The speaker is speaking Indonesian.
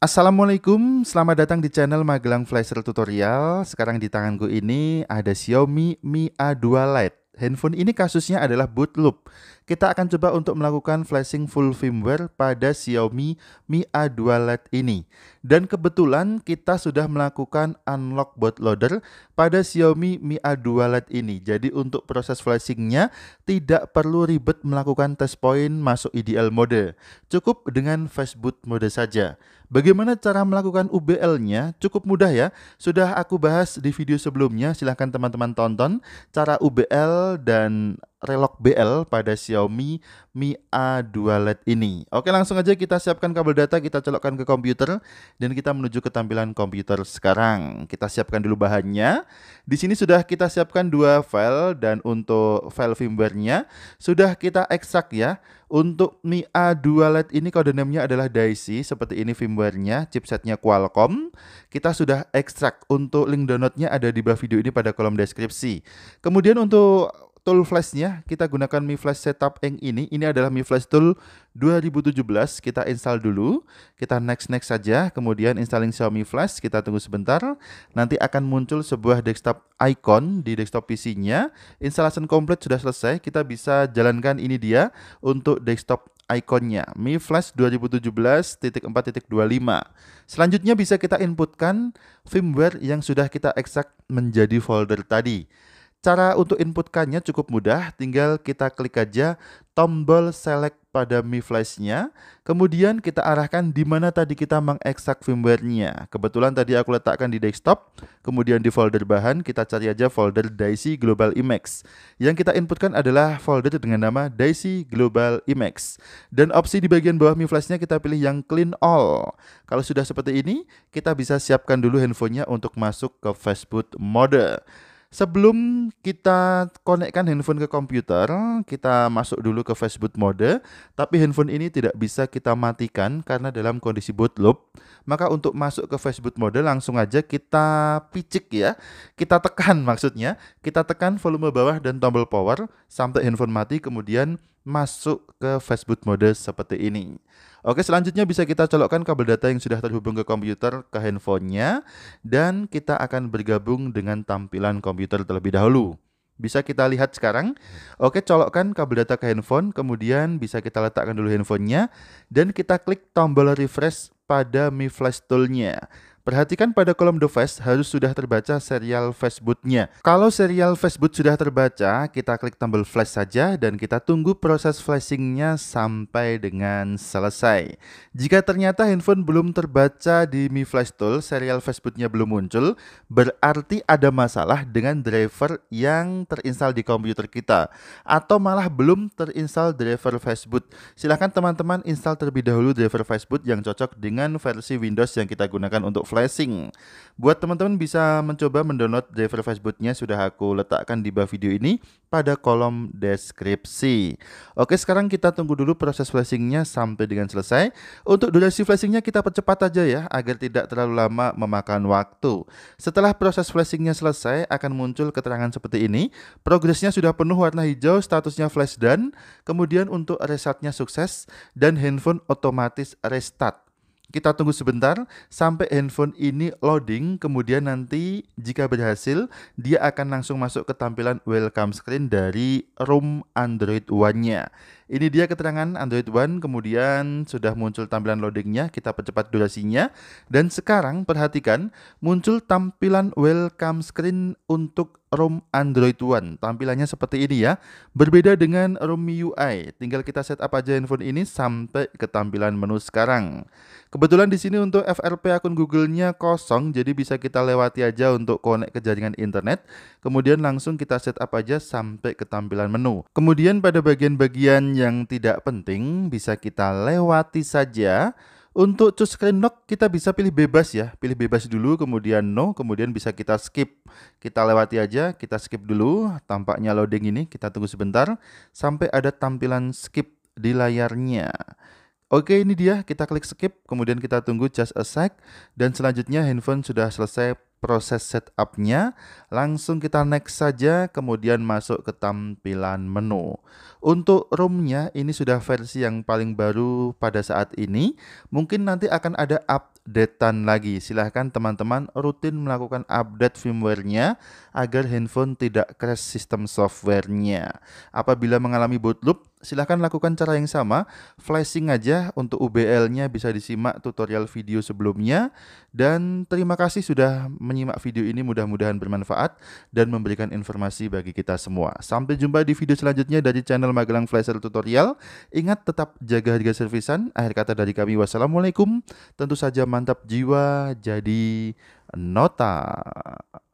Assalamualaikum, selamat datang di channel Magelang Flasher Tutorial. Sekarang di tanganku ini ada Xiaomi Mi A2 Lite. Handphone ini kasusnya adalah boot loop. Kita akan coba untuk melakukan flashing full firmware pada Xiaomi Mi A2 Lite ini. Dan kebetulan kita sudah melakukan unlock bootloader pada Xiaomi Mi A2 Lite ini. Jadi untuk proses flashingnya tidak perlu ribet melakukan test point masuk IDL mode. Cukup dengan fast boot mode saja. Bagaimana cara melakukan UBL-nya? Cukup mudah ya. Sudah aku bahas di video sebelumnya. Silahkan teman-teman tonton cara UBL dan Relok BL pada Xiaomi Mi A2 Lite ini. Oke, langsung aja kita siapkan kabel data, kita colokkan ke komputer dan kita menuju ke tampilan komputer sekarang. Kita siapkan dulu bahannya. Di sini sudah kita siapkan dua file dan untuk file firmware-nya sudah kita ekstrak ya. Untuk Mi A2 Lite ini kode namanya adalah Daisy, seperti ini firmware-nya, chipsetnya Qualcomm. Kita sudah ekstrak untuk link downloadnya ada di bawah video ini pada kolom deskripsi. Kemudian untuk tool flashnya kita gunakan Mi Flash Setup Eng ini. Ini adalah Mi Flash Tool 2017. Kita install dulu. Kita next next saja. Kemudian installing Xiaomi Flash. Kita tunggu sebentar. Nanti akan muncul sebuah desktop icon di desktop PC-nya. Installation komplit sudah selesai. Kita bisa jalankan ini dia untuk desktop ikonnya Mi Flash 2017.4.25. Selanjutnya bisa kita inputkan firmware yang sudah kita ekstrak menjadi folder tadi. Cara untuk inputkannya cukup mudah, tinggal kita klik aja tombol select pada Mi Flash-nya. Kemudian kita arahkan di mana tadi kita mengekstrak firmware-nya. Kebetulan tadi aku letakkan di desktop, kemudian di folder bahan kita cari aja folder Daisy Global Emacs. Yang kita inputkan adalah folder dengan nama Daisy Global Emacs. Dan opsi di bagian bawah Mi Flash-nya kita pilih yang clean all. Kalau sudah seperti ini, kita bisa siapkan dulu handphonenya untuk masuk ke Facebook mode. Sebelum kita konekkan handphone ke komputer, kita masuk dulu ke Facebook mode, tapi handphone ini tidak bisa kita matikan karena dalam kondisi boot loop. Maka untuk masuk ke Facebook mode langsung aja kita picik ya. Kita tekan maksudnya, kita tekan volume bawah dan tombol power sampai handphone mati kemudian masuk ke Facebook mode seperti ini. Oke, selanjutnya bisa kita colokkan kabel data yang sudah terhubung ke komputer ke handphonenya dan kita akan bergabung dengan tampilan komputer terlebih dahulu. Bisa kita lihat sekarang. Oke, colokkan kabel data ke handphone, kemudian bisa kita letakkan dulu handphonenya dan kita klik tombol refresh pada Mi Flash Tool-nya. Perhatikan pada kolom device harus sudah terbaca serial fastbootnya. Kalau serial facebook sudah terbaca, kita klik tombol flash saja dan kita tunggu proses flashingnya sampai dengan selesai. Jika ternyata handphone belum terbaca di Mi Flash Tool, serial facebooknya belum muncul, berarti ada masalah dengan driver yang terinstal di komputer kita. Atau malah belum terinstal driver facebook. Silahkan teman-teman install terlebih dahulu driver facebook yang cocok dengan versi Windows yang kita gunakan untuk flash Flashing. Buat teman-teman bisa mencoba mendownload driver Facebooknya sudah aku letakkan di bawah video ini pada kolom deskripsi. Oke sekarang kita tunggu dulu proses flashingnya sampai dengan selesai. Untuk durasi flashingnya kita percepat aja ya agar tidak terlalu lama memakan waktu. Setelah proses flashingnya selesai akan muncul keterangan seperti ini. Progresnya sudah penuh warna hijau, statusnya flash dan kemudian untuk resetnya sukses dan handphone otomatis restart kita tunggu sebentar sampai handphone ini loading. Kemudian nanti jika berhasil, dia akan langsung masuk ke tampilan welcome screen dari room Android One-nya. Ini dia keterangan Android One, kemudian sudah muncul tampilan loadingnya, kita percepat durasinya. Dan sekarang perhatikan, muncul tampilan welcome screen untuk ROM Android One. Tampilannya seperti ini ya. Berbeda dengan ROM MIUI. Tinggal kita setup aja handphone ini sampai ke tampilan menu sekarang. Kebetulan di sini untuk FRP akun Google-nya kosong, jadi bisa kita lewati aja untuk connect ke jaringan internet. Kemudian langsung kita setup aja sampai ke tampilan menu. Kemudian pada bagian-bagian yang tidak penting bisa kita lewati saja. Untuk choose screen lock kita bisa pilih bebas ya, pilih bebas dulu kemudian no, kemudian bisa kita skip. Kita lewati aja, kita skip dulu, tampaknya loading ini kita tunggu sebentar sampai ada tampilan skip di layarnya. Oke ini dia, kita klik skip, kemudian kita tunggu just a sec, dan selanjutnya handphone sudah selesai proses setupnya, langsung kita next saja kemudian masuk ke tampilan menu. Untuk roomnya ini sudah versi yang paling baru pada saat ini, mungkin nanti akan ada updatean lagi. Silahkan teman-teman rutin melakukan update firmware-nya agar handphone tidak crash sistem softwarenya. Apabila mengalami boot loop, silahkan lakukan cara yang sama, flashing aja untuk UBL-nya bisa disimak tutorial video sebelumnya. Dan terima kasih sudah menyimak video ini mudah-mudahan bermanfaat dan memberikan informasi bagi kita semua. Sampai jumpa di video selanjutnya dari channel Magelang Flasher Tutorial. Ingat tetap jaga harga servisan. Akhir kata dari kami, wassalamualaikum. Tentu saja mantap jiwa, jadi nota.